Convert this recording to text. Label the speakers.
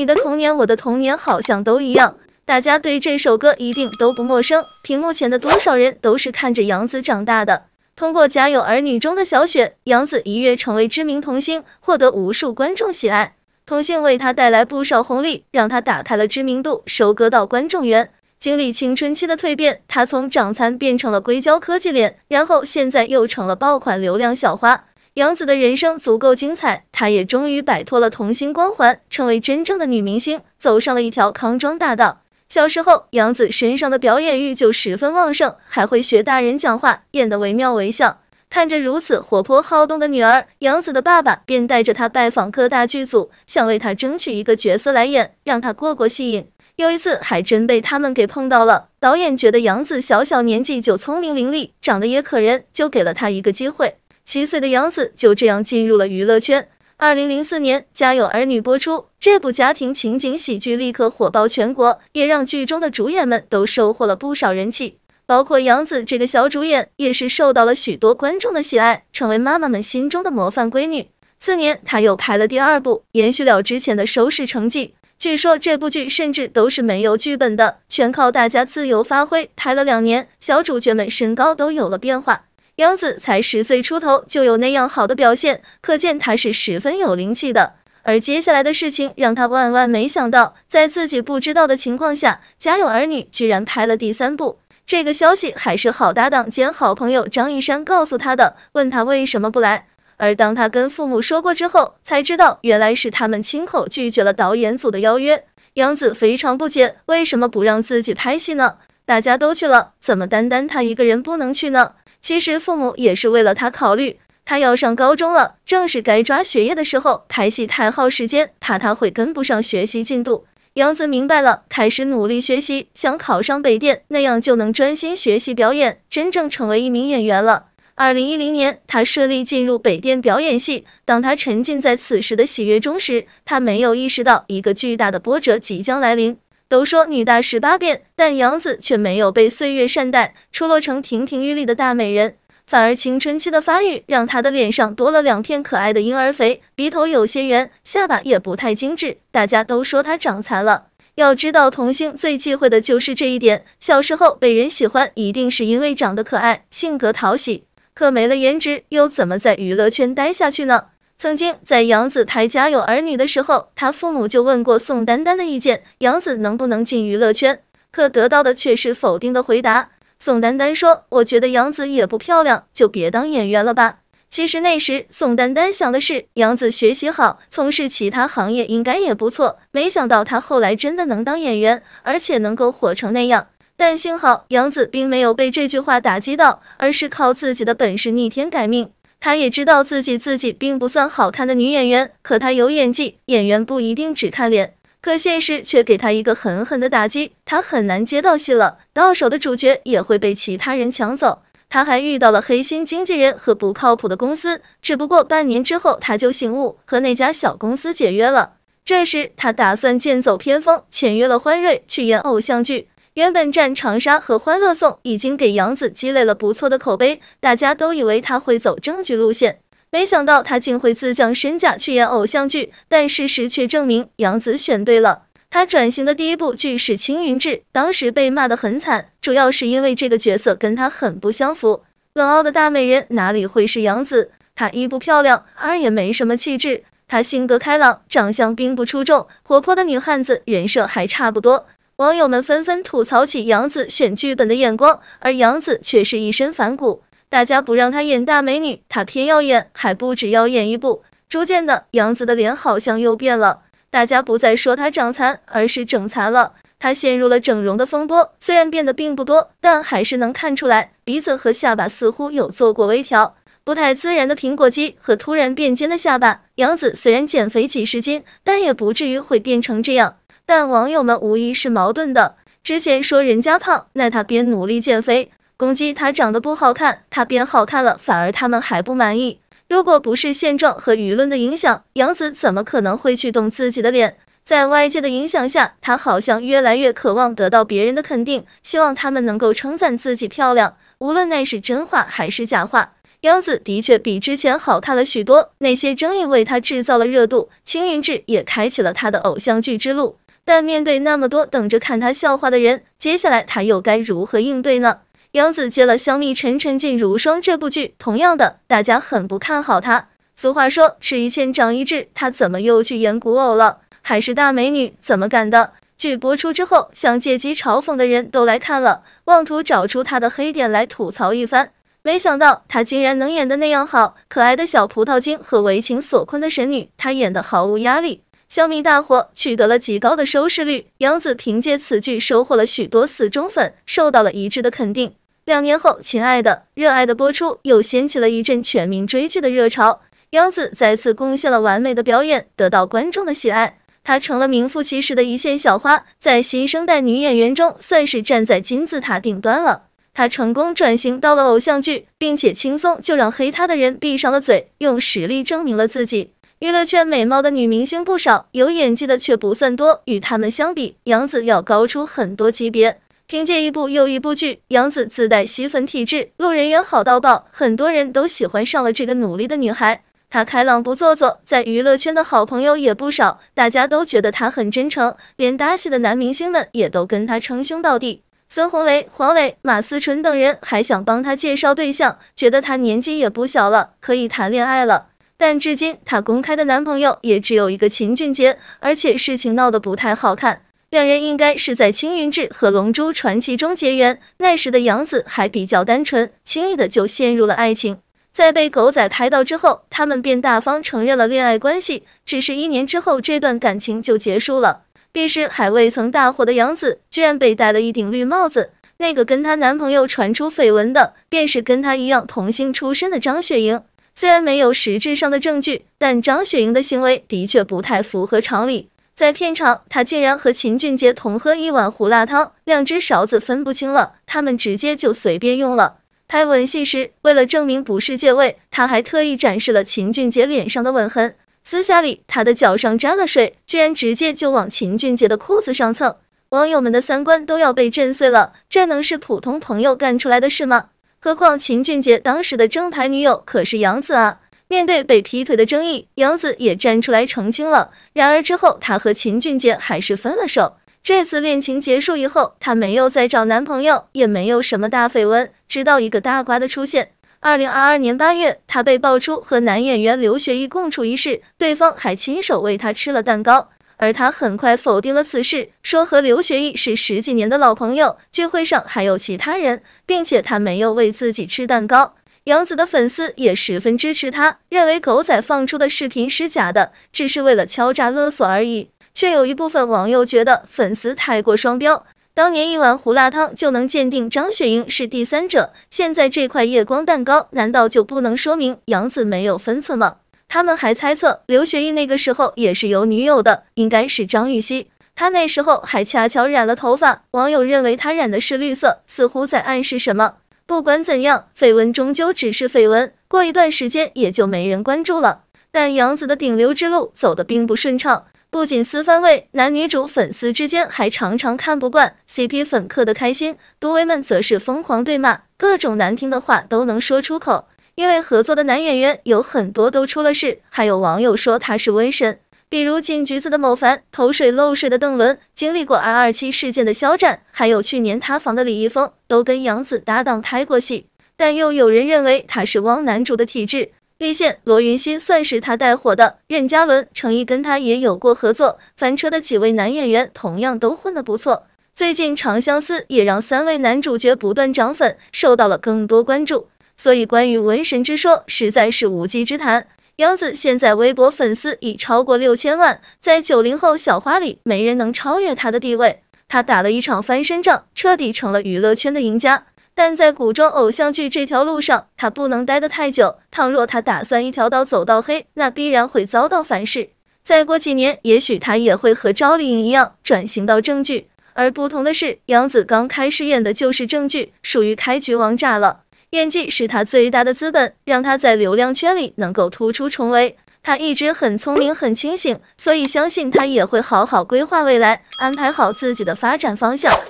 Speaker 1: 你的童年，我的童年好像都一样。大家对这首歌一定都不陌生。屏幕前的多少人都是看着杨紫长大的。通过《家有儿女》中的小雪，杨紫一跃成为知名童星，获得无数观众喜爱。童星为她带来不少红利，让她打开了知名度，收割到观众缘。经历青春期的蜕变，她从长残变成了硅胶科技脸，然后现在又成了爆款流量小花。杨紫的人生足够精彩，她也终于摆脱了童星光环，成为真正的女明星，走上了一条康庄大道。小时候，杨紫身上的表演欲就十分旺盛，还会学大人讲话，演得惟妙惟肖。看着如此活泼好动的女儿，杨紫的爸爸便带着她拜访各大剧组，想为她争取一个角色来演，让她过过戏瘾。有一次，还真被他们给碰到了，导演觉得杨紫小小年纪就聪明伶俐，长得也可人，就给了她一个机会。七岁的杨子就这样进入了娱乐圈。二零零四年，《家有儿女》播出，这部家庭情景喜剧立刻火爆全国，也让剧中的主演们都收获了不少人气。包括杨子这个小主演，也是受到了许多观众的喜爱，成为妈妈们心中的模范闺女。次年，她又拍了第二部，延续了之前的收视成绩。据说这部剧甚至都是没有剧本的，全靠大家自由发挥。拍了两年，小主角们身高都有了变化。杨紫才十岁出头就有那样好的表现，可见她是十分有灵气的。而接下来的事情让她万万没想到，在自己不知道的情况下，《家有儿女》居然拍了第三部。这个消息还是好搭档兼好朋友张一山告诉她的。问她为什么不来，而当她跟父母说过之后，才知道原来是他们亲口拒绝了导演组的邀约。杨紫非常不解，为什么不让自己拍戏呢？大家都去了，怎么单单她一个人不能去呢？其实父母也是为了他考虑，他要上高中了，正是该抓学业的时候，拍戏太耗时间，怕他会跟不上学习进度。杨子明白了，开始努力学习，想考上北电，那样就能专心学习表演，真正成为一名演员了。二零一零年，他顺利进入北电表演系。当他沉浸在此时的喜悦中时，他没有意识到一个巨大的波折即将来临。都说女大十八变，但杨子却没有被岁月善待，出落成亭亭玉立的大美人，反而青春期的发育让她的脸上多了两片可爱的婴儿肥，鼻头有些圆，下巴也不太精致。大家都说她长残了。要知道童星最忌讳的就是这一点，小时候被人喜欢一定是因为长得可爱，性格讨喜，可没了颜值又怎么在娱乐圈待下去呢？曾经在杨子台家有儿女的时候，他父母就问过宋丹丹的意见，杨子能不能进娱乐圈？可得到的却是否定的回答。宋丹丹说：“我觉得杨子也不漂亮，就别当演员了吧。”其实那时宋丹丹想的是，杨子学习好，从事其他行业应该也不错。没想到他后来真的能当演员，而且能够火成那样。但幸好杨子并没有被这句话打击到，而是靠自己的本事逆天改命。他也知道自己自己并不算好看的女演员，可她有演技，演员不一定只看脸。可现实却给他一个狠狠的打击，他很难接到戏了，到手的主角也会被其他人抢走。他还遇到了黑心经纪人和不靠谱的公司，只不过半年之后他就醒悟，和那家小公司解约了。这时他打算剑走偏锋，签约了欢瑞去演偶像剧。原本《战长沙》和《欢乐颂》已经给杨紫积累了不错的口碑，大家都以为她会走正剧路线，没想到她竟会自降身价去演偶像剧。但事实却证明，杨紫选对了。她转型的第一部剧是《青云志》，当时被骂得很惨，主要是因为这个角色跟她很不相符。冷傲的大美人哪里会是杨紫？她一不漂亮，二也没什么气质。她性格开朗，长相并不出众，活泼的女汉子人设还差不多。网友们纷纷吐槽起杨紫选剧本的眼光，而杨紫却是一身反骨。大家不让她演大美女，她偏要演，还不止要演一部。逐渐的，杨紫的脸好像又变了，大家不再说她长残，而是整残了。她陷入了整容的风波，虽然变得并不多，但还是能看出来，鼻子和下巴似乎有做过微调，不太自然的苹果肌和突然变尖的下巴。杨紫虽然减肥几十斤，但也不至于会变成这样。但网友们无疑是矛盾的，之前说人家胖，那他边努力减肥；攻击他长得不好看，他变好看了，反而他们还不满意。如果不是现状和舆论的影响，杨紫怎么可能会去动自己的脸？在外界的影响下，她好像越来越渴望得到别人的肯定，希望他们能够称赞自己漂亮。无论那是真话还是假话，杨紫的确比之前好看了许多。那些争议为她制造了热度，青云志也开启了他的偶像剧之路。但面对那么多等着看他笑话的人，接下来他又该如何应对呢？杨紫接了《香蜜沉沉烬如霜》这部剧，同样的，大家很不看好她。俗话说，吃一堑长一智，她怎么又去演古偶了？还是大美女，怎么敢的？剧播出之后，想借机嘲讽的人都来看了，妄图找出她的黑点来吐槽一番。没想到她竟然能演的那样好，可爱的小葡萄精和为情所困的神女，她演的毫无压力。消灭大火取得了极高的收视率，杨紫凭借此剧收获了许多死忠粉，受到了一致的肯定。两年后，《亲爱的，热爱的》播出，又掀起了一阵全民追剧的热潮。杨紫再次贡献了完美的表演，得到观众的喜爱，她成了名副其实的一线小花，在新生代女演员中算是站在金字塔顶端了。她成功转型到了偶像剧，并且轻松就让黑她的人闭上了嘴，用实力证明了自己。娱乐圈美貌的女明星不少，有演技的却不算多。与她们相比，杨紫要高出很多级别。凭借一部又一部剧，杨紫自带吸粉体质，路人缘好到爆，很多人都喜欢上了这个努力的女孩。她开朗不做作，在娱乐圈的好朋友也不少，大家都觉得她很真诚，连搭戏的男明星们也都跟她称兄道弟。孙红雷、黄磊、马思纯等人还想帮她介绍对象，觉得她年纪也不小了，可以谈恋爱了。但至今，她公开的男朋友也只有一个秦俊杰，而且事情闹得不太好看。两人应该是在《青云志》和《龙珠传奇》中结缘，那时的杨子还比较单纯，轻易的就陷入了爱情。在被狗仔拍到之后，他们便大方承认了恋爱关系，只是一年之后，这段感情就结束了。彼时还未曾大火的杨子，居然被戴了一顶绿帽子。那个跟她男朋友传出绯闻的，便是跟她一样童星出身的张雪迎。虽然没有实质上的证据，但张雪迎的行为的确不太符合常理。在片场，她竟然和秦俊杰同喝一碗胡辣汤，两只勺子分不清了，他们直接就随便用了。拍吻戏时，为了证明不是借位，他还特意展示了秦俊杰脸上的吻痕。私下里，他的脚上沾了水，居然直接就往秦俊杰的裤子上蹭，网友们的三观都要被震碎了。这能是普通朋友干出来的事吗？何况秦俊杰当时的正牌女友可是杨子啊！面对被劈腿的争议，杨子也站出来澄清了。然而之后，她和秦俊杰还是分了手。这次恋情结束以后，她没有再找男朋友，也没有什么大绯闻。直到一个大瓜的出现。二零二二年八月，她被爆出和男演员刘学义共处一室，对方还亲手喂她吃了蛋糕。而他很快否定了此事，说和刘学义是十几年的老朋友，聚会上还有其他人，并且他没有为自己吃蛋糕。杨子的粉丝也十分支持他，认为狗仔放出的视频是假的，只是为了敲诈勒索而已。却有一部分网友觉得粉丝太过双标，当年一碗胡辣汤就能鉴定张雪迎是第三者，现在这块夜光蛋糕难道就不能说明杨子没有分寸吗？他们还猜测刘学义那个时候也是有女友的，应该是张予曦。他那时候还恰巧染了头发，网友认为他染的是绿色，似乎在暗示什么。不管怎样，绯闻终究只是绯闻，过一段时间也就没人关注了。但杨子的顶流之路走得并不顺畅，不仅私翻位男女主粉丝之间还常常看不惯 CP 粉磕得开心，毒唯们则是疯狂对骂，各种难听的话都能说出口。因为合作的男演员有很多都出了事，还有网友说他是瘟神，比如进局子的某凡、投水漏水的邓伦、经历过 R 二七事件的肖战，还有去年塌房的李易峰，都跟杨紫搭档拍过戏。但又有人认为他是汪男主的体质，立宪、罗云熙算是他带火的，任嘉伦、程毅跟他也有过合作。翻车的几位男演员同样都混得不错，最近《长相思》也让三位男主角不断涨粉，受到了更多关注。所以，关于文神之说，实在是无稽之谈。杨子现在微博粉丝已超过六千万，在九零后小花里，没人能超越他的地位。他打了一场翻身仗，彻底成了娱乐圈的赢家。但在古装偶像剧这条路上，他不能待得太久。倘若他打算一条道走到黑，那必然会遭到反噬。再过几年，也许他也会和赵丽颖一样转型到正剧，而不同的是，杨子刚开始演的就是正剧，属于开局王炸了。演技是他最大的资本，让他在流量圈里能够突出重围。他一直很聪明、很清醒，所以相信他也会好好规划未来，安排好自己的发展方向。